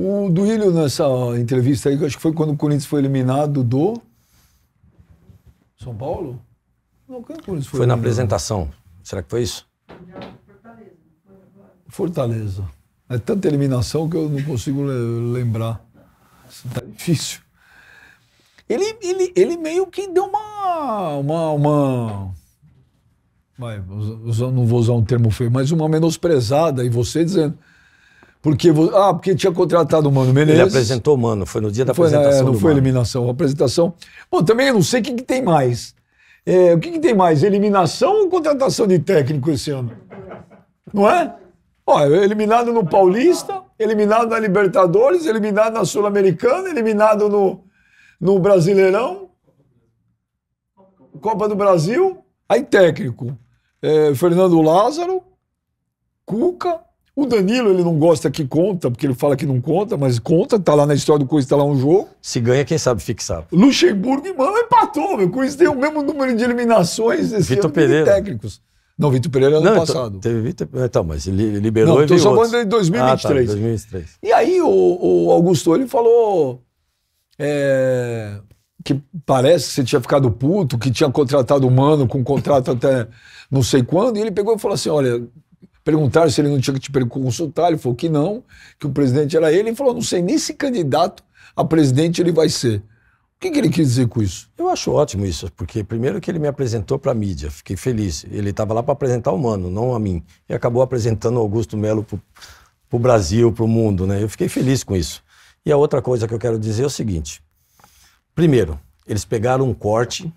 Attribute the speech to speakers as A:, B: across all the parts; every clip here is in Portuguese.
A: O Duílio, nessa entrevista aí, acho que foi quando o Corinthians foi eliminado do.
B: São Paulo?
A: Não, quando é o Corinthians foi? Foi eliminado? na
B: apresentação. Será que foi isso?
A: Fortaleza. É tanta eliminação que eu não consigo lembrar. Tá difícil. Ele, ele, ele meio que deu uma. uma, uma... Vai, não vou usar um termo feio, mas uma menosprezada. E você dizendo porque, ah, porque tinha contratado
B: o Mano Menezes. Ele apresentou o Mano, foi no dia da foi, é, apresentação. É, não foi Mano.
A: eliminação, apresentação. Bom, também eu não sei o que, que tem mais. É, o que, que, tem mais? Eliminação ou contratação de técnico esse ano? Não é? Ó, eliminado no Paulista, eliminado na Libertadores, eliminado na Sul-Americana, eliminado no, no Brasileirão, Copa do Brasil, aí técnico. É, Fernando Lázaro, Cuca, o Danilo, ele não gosta que conta, porque ele fala que não conta, mas conta, tá lá na história do Corinthians, tá lá um jogo. Se ganha, quem sabe fixar. Luxemburgo, mano, empatou, meu. O Corinthians tem o mesmo número de eliminações esse Vitor Pereira. de técnicos. Não, Vitor Pereira é ano não, então, passado.
B: Teve Vitor Então, mas ele liberou não, e veio Não, tô falando de 2023. Ah, tá,
A: E aí o, o Augusto, ele falou é, que parece que você tinha ficado puto, que tinha contratado o Mano com contrato até não sei quando, e ele pegou e falou assim, olha, Perguntaram se ele não tinha que te consultar, ele falou que não, que o presidente era ele. Ele falou,
B: não sei nem se candidato a presidente ele vai ser. O que, que ele quis dizer com isso? Eu acho ótimo isso, porque primeiro que ele me apresentou para a mídia, fiquei feliz. Ele estava lá para apresentar o Mano, não a mim. E acabou apresentando o Augusto Melo para o Brasil, para o mundo, né? Eu fiquei feliz com isso. E a outra coisa que eu quero dizer é o seguinte. Primeiro, eles pegaram um corte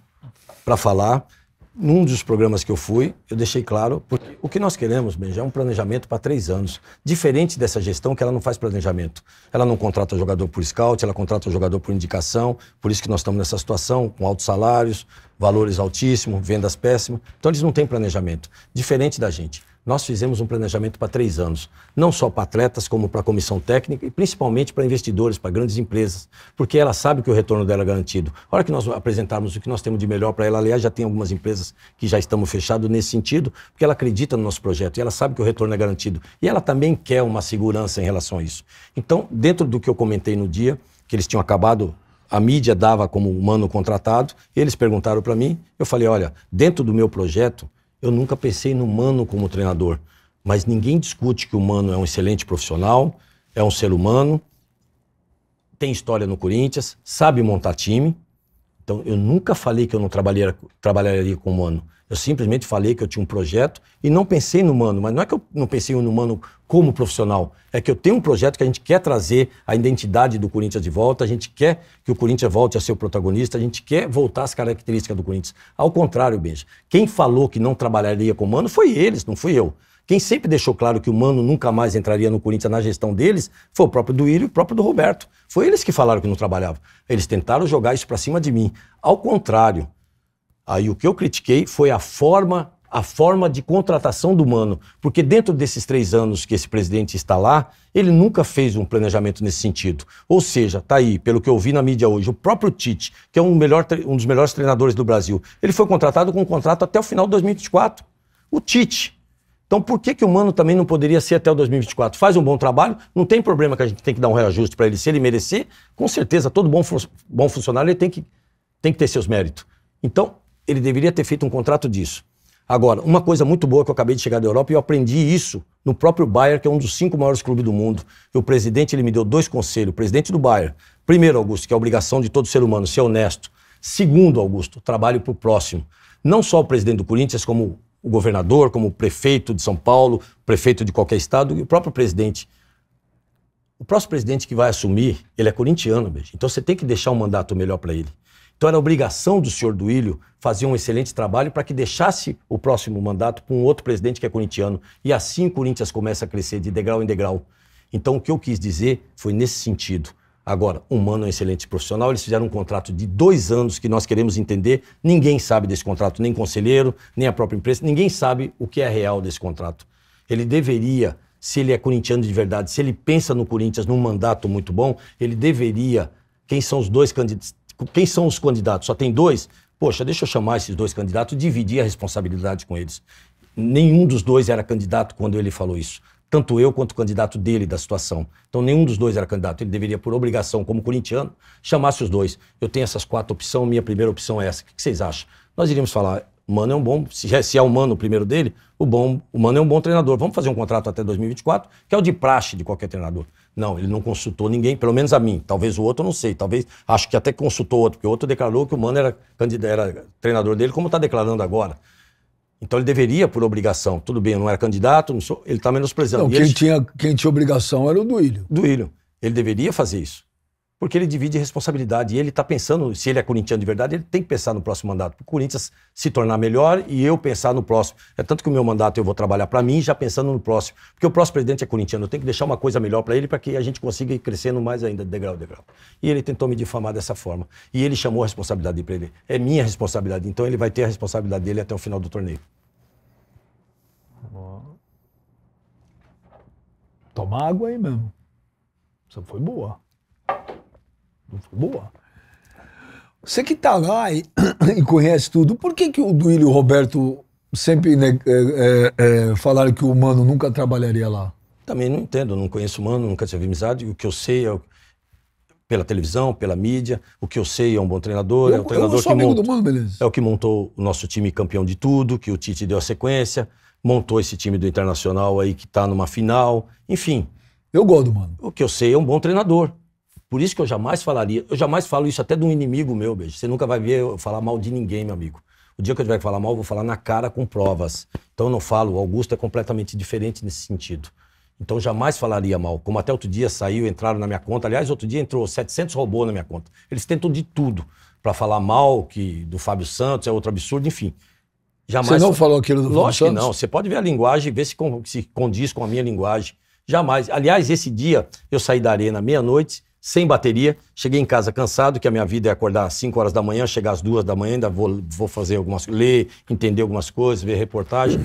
B: para falar num dos programas que eu fui, eu deixei claro, porque o que nós queremos, Benja, é um planejamento para três anos. Diferente dessa gestão, que ela não faz planejamento. Ela não contrata jogador por scout, ela contrata jogador por indicação, por isso que nós estamos nessa situação, com altos salários, valores altíssimos, vendas péssimas. Então eles não têm planejamento. Diferente da gente. Nós fizemos um planejamento para três anos, não só para atletas, como para a comissão técnica e principalmente para investidores, para grandes empresas, porque ela sabe que o retorno dela é garantido. A hora que nós apresentarmos o que nós temos de melhor para ela, aliás, já tem algumas empresas que já estamos fechadas nesse sentido, porque ela acredita no nosso projeto e ela sabe que o retorno é garantido. E ela também quer uma segurança em relação a isso. Então, dentro do que eu comentei no dia, que eles tinham acabado a mídia dava como humano contratado, eles perguntaram para mim, eu falei, olha, dentro do meu projeto, eu nunca pensei no Mano como treinador, mas ninguém discute que o Mano é um excelente profissional, é um ser humano, tem história no Corinthians, sabe montar time, então, eu nunca falei que eu não trabalharia, trabalharia com humano. Eu simplesmente falei que eu tinha um projeto e não pensei no humano. Mas não é que eu não pensei no humano como profissional. É que eu tenho um projeto que a gente quer trazer a identidade do Corinthians de volta, a gente quer que o Corinthians volte a ser o protagonista, a gente quer voltar às características do Corinthians. Ao contrário, Benja. Quem falou que não trabalharia com humano foi eles, não fui eu. Quem sempre deixou claro que o Mano nunca mais entraria no Corinthians na gestão deles foi o próprio do Írio e o próprio do Roberto. Foi eles que falaram que não trabalhavam. Eles tentaram jogar isso para cima de mim. Ao contrário, aí o que eu critiquei foi a forma a forma de contratação do Mano, porque dentro desses três anos que esse presidente está lá, ele nunca fez um planejamento nesse sentido. Ou seja, tá aí, pelo que eu vi na mídia hoje, o próprio Tite, que é um, melhor, um dos melhores treinadores do Brasil, ele foi contratado com um contrato até o final de 2024. O Tite, então, por que, que o Mano também não poderia ser até o 2024? Faz um bom trabalho, não tem problema que a gente tem que dar um reajuste para ele, se ele merecer, com certeza, todo bom, fu bom funcionário ele tem que, tem que ter seus méritos. Então, ele deveria ter feito um contrato disso. Agora, uma coisa muito boa que eu acabei de chegar da Europa e eu aprendi isso no próprio Bayern, que é um dos cinco maiores clubes do mundo. E o presidente ele me deu dois conselhos, o presidente do Bayern. Primeiro, Augusto, que é a obrigação de todo ser humano ser honesto. Segundo, Augusto, trabalho para o próximo. Não só o presidente do Corinthians, como o governador, como o prefeito de São Paulo, prefeito de qualquer estado e o próprio presidente. O próximo presidente que vai assumir, ele é corintiano, beijo. Então você tem que deixar um mandato melhor para ele. Então era obrigação do senhor Duílio fazer um excelente trabalho para que deixasse o próximo mandato para um outro presidente que é corintiano. E assim o Corinthians começa a crescer de degrau em degrau. Então o que eu quis dizer foi nesse sentido. Agora, Mano é um excelente profissional, eles fizeram um contrato de dois anos que nós queremos entender. Ninguém sabe desse contrato, nem conselheiro, nem a própria empresa. ninguém sabe o que é real desse contrato. Ele deveria, se ele é corintiano de verdade, se ele pensa no Corinthians num mandato muito bom, ele deveria. Quem são os dois candidatos? Quem são os candidatos? Só tem dois? Poxa, deixa eu chamar esses dois candidatos, dividir a responsabilidade com eles. Nenhum dos dois era candidato quando ele falou isso tanto eu quanto o candidato dele da situação. Então nenhum dos dois era candidato. Ele deveria, por obrigação, como corintiano, chamasse os dois. Eu tenho essas quatro opções, minha primeira opção é essa. O que vocês acham? Nós iríamos falar, Mano é um bom, se é, se é o Mano o primeiro dele, o, bom, o Mano é um bom treinador. Vamos fazer um contrato até 2024, que é o de praxe de qualquer treinador. Não, ele não consultou ninguém, pelo menos a mim. Talvez o outro, não sei. Talvez, acho que até consultou outro, porque o outro declarou que o Mano era, era treinador dele, como está declarando agora. Então ele deveria, por obrigação, tudo bem, eu não era candidato, não sou, ele está menosprezando. Não, quem, eles...
A: tinha, quem tinha obrigação era o Duílio. Duílio.
B: Ele deveria fazer isso porque ele divide responsabilidade. E ele está pensando, se ele é corintiano de verdade, ele tem que pensar no próximo mandato. para O Corinthians se tornar melhor e eu pensar no próximo. É tanto que o meu mandato eu vou trabalhar para mim, já pensando no próximo. Porque o próximo presidente é corintiano, eu tenho que deixar uma coisa melhor para ele para que a gente consiga ir crescendo mais ainda, degrau a degrau. E ele tentou me difamar dessa forma. E ele chamou a responsabilidade para ele. É minha responsabilidade, então ele vai ter a responsabilidade dele até o final do torneio.
A: Toma água aí mesmo. Essa foi boa boa. Você que tá lá e, e conhece tudo, por que, que o Duílio e o Roberto sempre né, é, é, é falaram que o humano nunca trabalharia lá?
B: Também não entendo, não conheço o humano, nunca tive amizade. O que eu sei é pela televisão, pela mídia. O que eu sei é um bom treinador, eu, é um treinador que monta, mano, é o que montou o nosso time campeão de tudo, que o Tite deu a sequência, montou esse time do Internacional aí que tá numa final, enfim. Eu gosto, mano. O que eu sei é um bom treinador. Por isso que eu jamais falaria, eu jamais falo isso até de um inimigo meu, beijo. Você nunca vai ver eu falar mal de ninguém, meu amigo. O dia que eu tiver que falar mal, eu vou falar na cara com provas. Então eu não falo, o Augusto é completamente diferente nesse sentido. Então jamais falaria mal. Como até outro dia saiu, entraram na minha conta. Aliás, outro dia entrou 700 robôs na minha conta. Eles tentam de tudo para falar mal que do Fábio Santos é outro absurdo, enfim. Jamais. Você não falou aquilo do Lógico Fábio Santos? Lógico não. Você pode ver a linguagem, ver se, se condiz com a minha linguagem. Jamais. Aliás, esse dia eu saí da arena meia-noite sem bateria. Cheguei em casa cansado, que a minha vida é acordar às 5 horas da manhã, chegar às 2 da manhã, ainda vou, vou fazer algumas coisas, ler, entender algumas coisas, ver reportagem.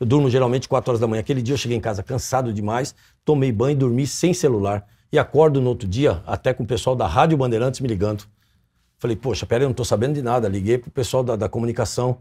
B: Eu durmo geralmente 4 horas da manhã. Aquele dia eu cheguei em casa cansado demais, tomei banho e dormi sem celular. E acordo no outro dia, até com o pessoal da Rádio Bandeirantes me ligando. Falei, poxa, peraí, eu não estou sabendo de nada. Liguei pro pessoal da, da comunicação.